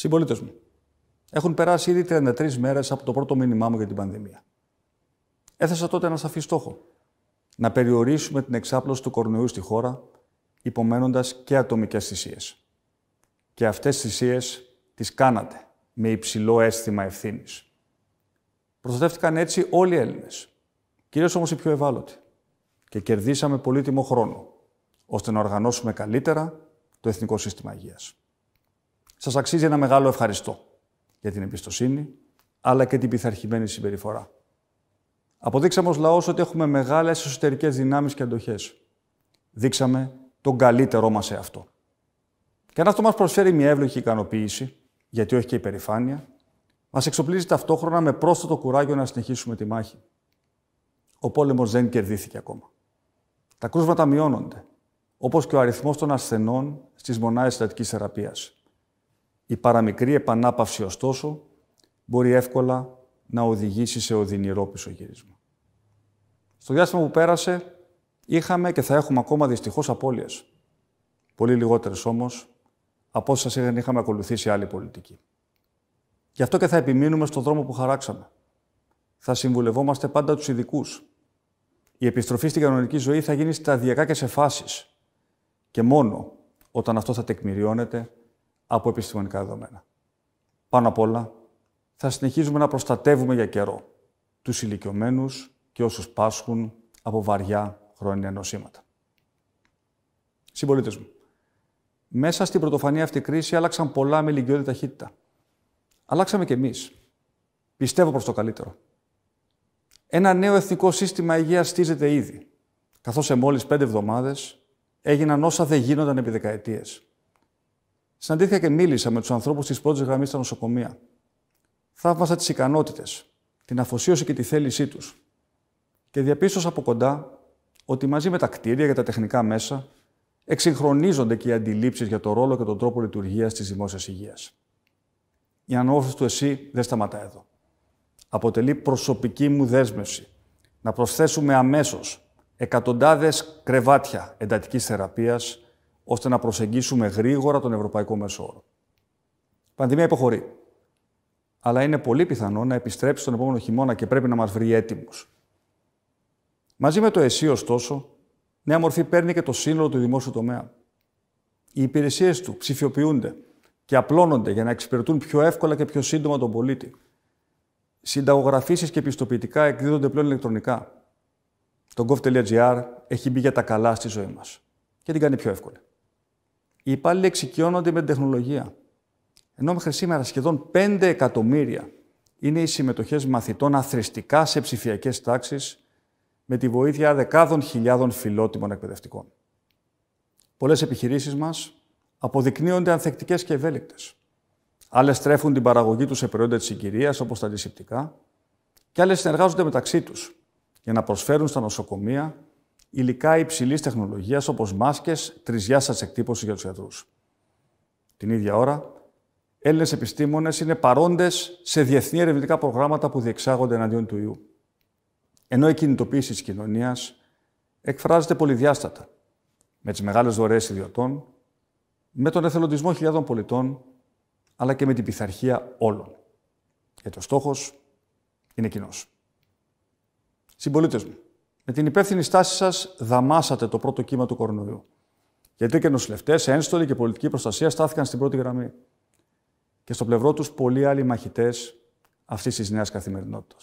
συμπολίτες μου. Έχουν περάσει ήδη 33 μέρες από το πρώτο μήνυμά μου για την πανδημία. Έθεσα τότε ένα σαφή στόχο. Να περιορίσουμε την εξάπλωση του κορονοϊού στη χώρα, υπομένοντας και ατομικές θυσίες. Και αυτές τις θυσίες τις κάνατε με υψηλό αίσθημα ευθύνης. Προστατεύτηκαν έτσι όλοι οι Έλληνες. Κυρίως όμως οι πιο ευάλωτοι. Και κερδίσαμε πολύτιμο χρόνο ώστε να οργανώσουμε καλύτερα το Εθνικό Σύστημα Υγείας σας αξίζει ένα μεγάλο ευχαριστώ για την εμπιστοσύνη, αλλά και την πειθαρχημένη συμπεριφορά. Αποδείξαμε ως λαός ότι έχουμε μεγάλες εσωτερικές δυνάμεις και αντοχές. Δείξαμε τον καλύτερό μας σε αυτό. Και αν αυτό μας προσφέρει μια εύλογη ικανοποίηση, γιατί όχι και υπερηφάνεια, μας εξοπλίζει ταυτόχρονα με πρόσθετο κουράγιο να συνεχίσουμε τη μάχη. Ο πόλεμος δεν κερδίθηκε ακόμα. Τα κρούσματα μειώνονται, όπως και ο αριθμός των ασθενών στις μονάδες θεραπείας. Η παραμικρή επανάπαυση, ωστόσο, μπορεί εύκολα να οδηγήσει σε οδυνηρό πισωγύρισμα. Στο διάστημα που πέρασε, είχαμε και θα έχουμε ακόμα δυστυχώς απώλειες. Πολύ λιγότερες όμως από όσες είχαν είχαμε ακολουθήσει άλλη πολιτική. Γι' αυτό και θα επιμείνουμε στον δρόμο που χαράξαμε. Θα συμβουλευόμαστε πάντα τους ειδικούς. Η επιστροφή στην κανονική ζωή θα γίνει σταδιακά και σε φάσεις. Και μόνο όταν αυτό θα τεκμηριώνεται από επιστημονικά δεδομένα. Πάνω απ' όλα, θα συνεχίζουμε να προστατεύουμε για καιρό τους ηλικιωμένους και όσους πάσχουν από βαριά χρόνια νοσήματα. Συμπολίτες μου, μέσα στην πρωτοφανή αυτή κρίση άλλαξαν πολλά με ηλικιώδη ταχύτητα. Αλλάξαμε κι εμείς. Πιστεύω προς το καλύτερο. Ένα νέο εθνικό σύστημα υγείας στίζεται ήδη, καθώς σε μόλις πέντε εβδομάδες έγιναν όσα δεν γίνονταν επί δεκαετίες. Συναντήθηκα και μίλησα με τους ανθρώπους της πρώτης γραμμής στα νοσοκομεία. Θαύμασα τις ικανότητες, την αφοσίωση και τη θέλησή τους. Και διαπίστωσα από κοντά ότι μαζί με τα κτίρια και τα τεχνικά μέσα εξυγχρονίζονται και οι αντιλήψεις για το ρόλο και τον τρόπο λειτουργίας της δημόσιας υγείας. Η ανόρθωση του ΕΣΥ δεν σταματά εδώ. Αποτελεί προσωπική μου δέσμευση να προσθέσουμε αμέσως εκατοντάδες κρεβάτια εντατικής θεραπείας ώστε να προσεγγίσουμε γρήγορα τον ευρωπαϊκό μέσο όρο. Η πανδημία υποχωρεί. Αλλά είναι πολύ πιθανό να επιστρέψει τον επόμενο χειμώνα και πρέπει να μας βρει έτοιμου. Μαζί με το ΕΣΥ, ωστόσο, νέα μορφή παίρνει και το σύνολο του δημόσιου τομέα. Οι υπηρεσίες του ψηφιοποιούνται και απλώνονται για να εξυπηρετούν πιο εύκολα και πιο σύντομα τον πολίτη. Συνταγογραφήσεις και πιστοποιητικά εκδίδονται πλέον ηλεκτρονικά. Το gov.gr έχει μπει για τα καλά στη ζωή μας και την κάνει πιο εύκολη οι υπάλληλοι εξοικειώνονται με την τεχνολογία. Ενώ μέχρι σήμερα σχεδόν 5 εκατομμύρια είναι οι συμμετοχές μαθητών αθρηστικά σε ψηφιακές τάξεις με τη βοήθεια δεκάδων χιλιάδων φιλότιμων εκπαιδευτικών. Πολλές επιχειρήσεις μας αποδεικνύονται ανθεκτικές και ευέλικτες. Άλλες τρέφουν την παραγωγή τους σε προϊόντα της συγκυρίας, όπως τα αντισηπτικά, και άλλες συνεργάζονται μεταξύ τους για να προσφέρουν στα νοσοκομεία υλικά υψηλής τεχνολογίας όπως μάσκες σα εκτύπωση για τους γιατρούς. Την ίδια ώρα, Έλληνες επιστήμονες είναι παρόντες σε διεθνή ερευνητικά προγράμματα που διεξάγονται εναντίον του ιού. Ενώ η κινητοποίηση της κοινωνίας εκφράζεται πολυδιάστατα, με τις μεγάλες δωρεές ιδιωτών, με τον εθελοντισμό χιλιάδων πολιτών, αλλά και με την πειθαρχία όλων. Και το στόχος είναι κοινός. Συμπολίτες μου, με την υπεύθυνη στάση σας δαμάσατε το πρώτο κύμα του κορονοϊού. Γιατί και νοσηλευτές, ένστολοι και πολιτική προστασία στάθηκαν στην πρώτη γραμμή. Και στο πλευρό τους πολλοί άλλοι μαχητές αυτής της νέας καθημερινότητας.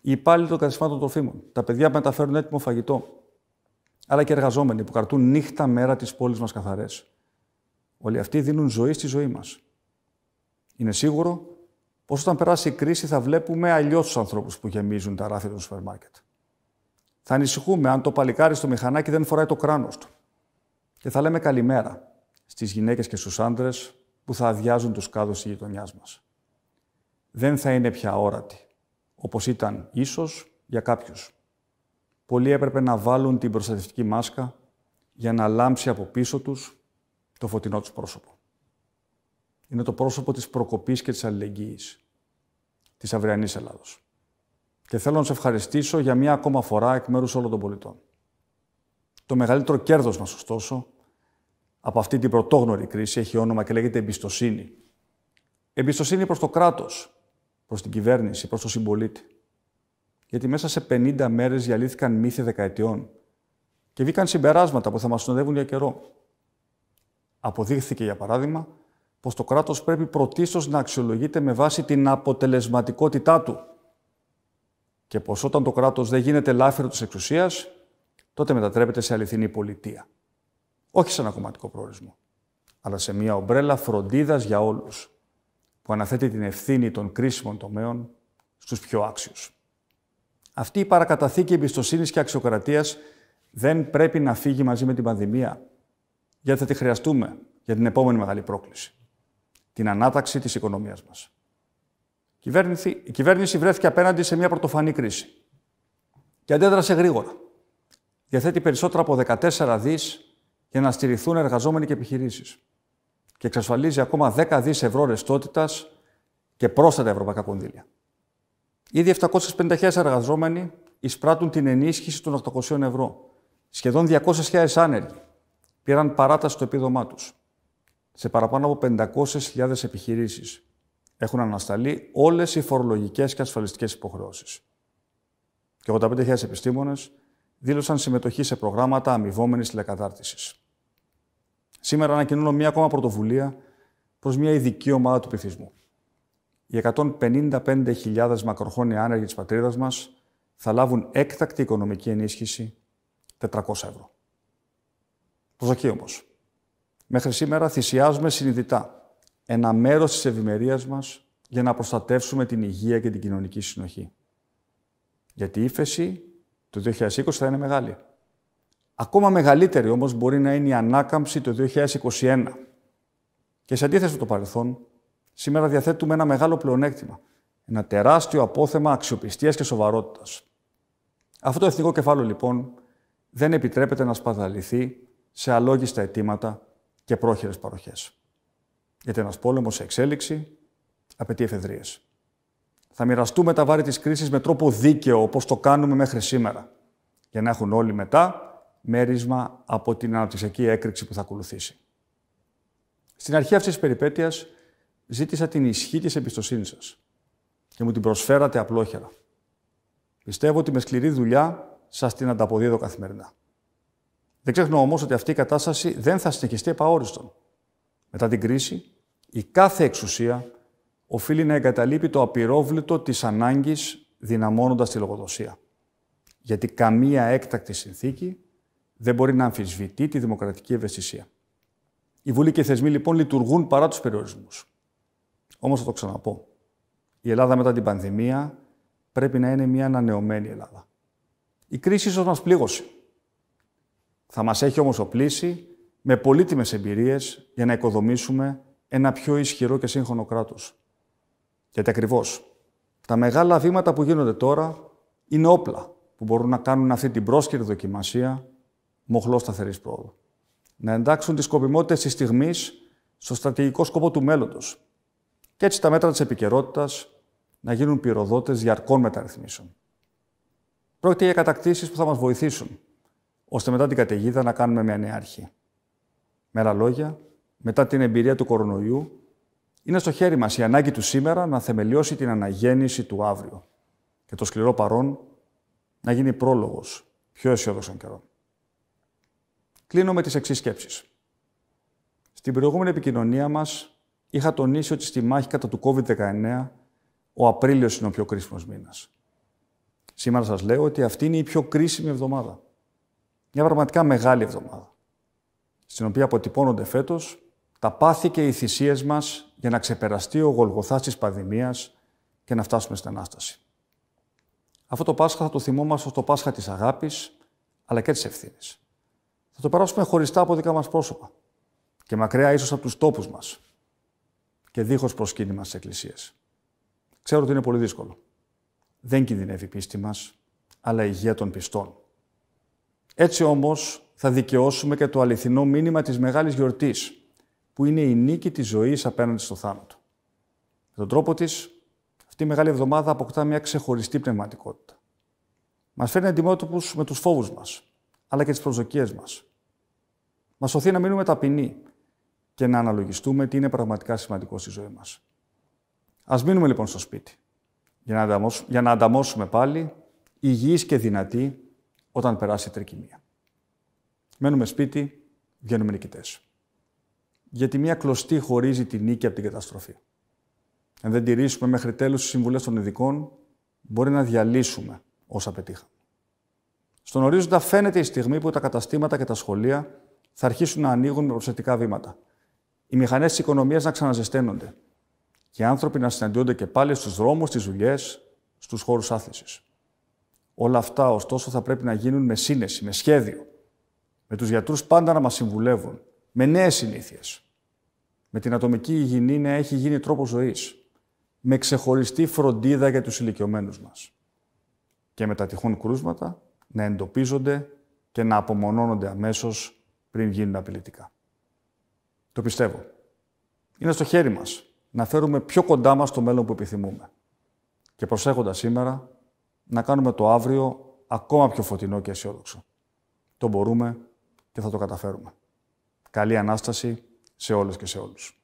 Οι υπάλληλοι των καθισμάτων τροφίμων, τα παιδιά που μεταφέρουν έτοιμο φαγητό, αλλά και εργαζόμενοι που καρτούν νύχτα μέρα τις πόλεις μας καθαρές. Όλοι αυτοί δίνουν ζωή στη ζωή μας. Είναι σίγουρο πως όταν περάσει η κρίση θα βλέπουμε αλλιώς τους ανθρώπους που γεμίζουν τα ράφια των σούπερ μάρκετ θα ανησυχούμε αν το παλικάρι στο μηχανάκι δεν φοράει το κράνος του. Και θα λέμε καλημέρα στις γυναίκες και στους άντρες, που θα αδειάζουν τους κάδους της γειτονιάς μας. Δεν θα είναι πια όρατη, όπως ήταν ίσως για κάποιους. Πολλοί έπρεπε να βάλουν την προστατευτική μάσκα για να λάμψει από πίσω τους το φωτεινό τους πρόσωπο. Είναι το πρόσωπο της προκοπής και της αλληλεγγύης της αυριανής Ελλάδος. Και θέλω να σε ευχαριστήσω για μια ακόμα φορά εκ μέρους όλων των πολιτών. Το μεγαλύτερο κέρδος μας, ωστόσο, από αυτή την πρωτόγνωρη κρίση έχει όνομα και λέγεται εμπιστοσύνη. Εμπιστοσύνη προς το κράτος, προς την κυβέρνηση, προς τον συμπολίτη. Γιατί μέσα σε 50 μέρες διαλύθηκαν μύθοι δεκαετιών και βγήκαν συμπεράσματα που θα μας συνοδεύουν για καιρό. Αποδείχθηκε, για παράδειγμα, πως το κράτος πρέπει πρωτίστως να αξιολογείται με βάση την αποτελεσματικότητά του και πως όταν το κράτος δεν γίνεται λάφυρο της εξουσίας, τότε μετατρέπεται σε αληθινή πολιτεία. Όχι σε ένα κομματικό προορισμό, αλλά σε μια ομπρέλα φροντίδας για όλους, που αναθέτει την ευθύνη των κρίσιμων τομέων στους πιο άξιους. Αυτή η παρακαταθήκη εμπιστοσύνης και αξιοκρατίας δεν πρέπει να φύγει μαζί με την πανδημία, γιατί θα τη χρειαστούμε για την επόμενη μεγάλη πρόκληση, την ανάταξη της οικονομίας μας. Η κυβέρνηση, η κυβέρνηση βρέθηκε απέναντι σε μια πρωτοφανή κρίση και αντέδρασε γρήγορα. Διαθέτει περισσότερα από 14 δις για να στηριχθούν εργαζόμενοι και επιχειρήσεις και εξασφαλίζει ακόμα 10 δις ευρώ ρεστότητας και πρόσθετα ευρωπαϊκά κονδύλια. Ήδη 750.000 εργαζόμενοι εισπράττουν την ενίσχυση των 800 ευρώ. Σχεδόν 200.000 άνεργοι πήραν παράταση στο επίδομά τους. Σε παραπάνω από 500.000 επιχειρήσεις έχουν ανασταλεί όλες οι φορολογικές και ασφαλιστικές υποχρεώσεις. Και 85.000 επιστήμονες δήλωσαν συμμετοχή σε προγράμματα αμοιβόμενης τηλεκατάρτισης. Σήμερα ανακοινώνω μία ακόμα πρωτοβουλία προς μία ειδική ομάδα του πληθυσμού. Οι 155.000 μακροχρόνια άνεργοι της πατρίδας μας θα λάβουν έκτακτη οικονομική ενίσχυση 400 ευρώ. Προσοχή όμω. Μέχρι σήμερα θυσιάζουμε συνειδητά ένα μέρος της ευημερίας μας για να προστατεύσουμε την υγεία και την κοινωνική συνοχή. Γιατί η ύφεση το 2020 θα είναι μεγάλη. Ακόμα μεγαλύτερη όμως μπορεί να είναι η ανάκαμψη το 2021. Και σε αντίθεση με το παρελθόν, σήμερα διαθέτουμε ένα μεγάλο πλεονέκτημα. Ένα τεράστιο απόθεμα αξιοπιστίας και σοβαρότητας. Αυτό το εθνικό κεφάλαιο λοιπόν δεν επιτρέπεται να σπαταληθεί σε αλόγιστα αιτήματα και πρόχειρες παροχές. Γιατί ένας πόλεμος σε εξέλιξη απαιτεί εφεδρείες. Θα μοιραστούμε τα βάρη της κρίσης με τρόπο δίκαιο, όπως το κάνουμε μέχρι σήμερα, για να έχουν όλοι μετά μέρισμα από την αναπτυξιακή έκρηξη που θα ακολουθήσει. Στην αρχή αυτής της περιπέτειας ζήτησα την ισχύ της εμπιστοσύνης σας και μου την προσφέρατε απλόχερα. Πιστεύω ότι με σκληρή δουλειά σας την ανταποδίδω καθημερινά. Δεν ξεχνώ όμως ότι αυτή η κατάσταση δεν θα συνεχιστεί επαόριστον. Μετά την κρίση, η κάθε εξουσία οφείλει να εγκαταλείπει το απειρόβλητο της ανάγκης δυναμώνοντας τη λογοδοσία. Γιατί καμία έκτακτη συνθήκη δεν μπορεί να αμφισβητεί τη δημοκρατική ευαισθησία. Οι βουλοί και οι θεσμοί λοιπόν λειτουργούν παρά τους περιορισμούς. Όμως θα το ξαναπώ. Η Ελλάδα μετά την πανδημία πρέπει να είναι μια ανανεωμένη Ελλάδα. Η κρίση ίσως μας πλήγωσε. Θα μας έχει όμως οπλίσει με πολύτιμες εμπειρίες για να οικοδομήσουμε ένα πιο ισχυρό και σύγχρονο κράτος. Γιατί ακριβώς, τα μεγάλα βήματα που γίνονται τώρα είναι όπλα που μπορούν να κάνουν αυτή την πρόσκαιρη δοκιμασία μοχλός σταθερής πρόοδου. Να εντάξουν τις σκοπιμότητες της στιγμής στο στρατηγικό σκοπό του μέλλοντος. Και έτσι τα μέτρα της επικαιρότητας να γίνουν πυροδότες διαρκών μεταρρυθμίσεων. Πρόκειται για κατακτήσεις που θα μας βοηθήσουν, ώστε μετά την καταιγίδα να κάνουμε μια νέα αρχή. Με άλλα λόγια, μετά την εμπειρία του κορονοϊού, είναι στο χέρι μας η ανάγκη του σήμερα να θεμελιώσει την αναγέννηση του αύριο και το σκληρό παρόν να γίνει πρόλογος πιο αισιόδοξων καιρών. Κλείνω με τις εξής σκέψεις. Στην προηγούμενη επικοινωνία μας είχα τονίσει ότι στη μάχη κατά του COVID-19 ο Απρίλιος είναι ο πιο κρίσιμος μήνας. Σήμερα σας λέω ότι αυτή είναι η πιο κρίσιμη εβδομάδα. Μια πραγματικά μεγάλη εβδομάδα στην οποία αποτυπώνονται φέτος τα πάθη και οι θυσίες μας για να ξεπεραστεί ο γολγοθάς τη πανδημία και να φτάσουμε στην Ανάσταση. Αυτό το Πάσχα θα το θυμόμαστε στο το Πάσχα της αγάπης, αλλά και της ευθύνης. Θα το περάσουμε χωριστά από δικά μας πρόσωπα και μακριά ίσως από τους τόπους μας και δίχως προσκύνημα στι εκκλησίες. Ξέρω ότι είναι πολύ δύσκολο. Δεν κινδυνεύει η πίστη μας, αλλά η υγεία των πιστών. Έτσι όμως θα δικαιώσουμε και το αληθινό μήνυμα της μεγάλης γιορτής, που είναι η νίκη της ζωής απέναντι στο θάνατο. Με τον τρόπο της, αυτή η μεγάλη εβδομάδα αποκτά μια ξεχωριστή πνευματικότητα. Μας φέρνει αντιμέτωπους με τους φόβους μας, αλλά και τις προσδοκίες μας. Μας σωθεί να μείνουμε ταπεινοί και να αναλογιστούμε τι είναι πραγματικά σημαντικό στη ζωή μας. Ας μείνουμε λοιπόν στο σπίτι, για να ανταμώσουμε πάλι υγιείς και δυνατοί όταν περάσει η τρικυμία. Μένουμε σπίτι, βγαίνουμε νικητές. Γιατί μια κλωστή χωρίζει τη νίκη από την καταστροφή. Αν δεν τηρήσουμε μέχρι τέλου τι συμβουλές των ειδικών, μπορεί να διαλύσουμε όσα πετύχαμε. Στον ορίζοντα φαίνεται η στιγμή που τα καταστήματα και τα σχολεία θα αρχίσουν να ανοίγουν με προσεκτικά βήματα. Οι μηχανές της οικονομίας να ξαναζεσταίνονται. Και οι άνθρωποι να συναντιόνται και πάλι στους δρόμους, στις δουλειές, στους χώρους άθλησης. Όλα αυτά, ωστόσο, θα πρέπει να γίνουν με σύνεση, με σχέδιο, με τους γιατρούς πάντα να μας συμβουλεύουν, με νέες συνήθειες. Με την ατομική υγιεινή να έχει γίνει τρόπος ζωής. Με ξεχωριστή φροντίδα για τους ηλικιωμένους μας. Και με τα τυχόν κρούσματα να εντοπίζονται και να απομονώνονται αμέσως πριν γίνουν απειλητικά. Το πιστεύω. Είναι στο χέρι μας να φέρουμε πιο κοντά μας το μέλλον που επιθυμούμε. Και προσέχοντας σήμερα, να κάνουμε το αύριο ακόμα πιο φωτεινό και αισιόδοξο. Το μπορούμε και θα το καταφέρουμε. Καλή Ανάσταση σε όλες και σε όλους.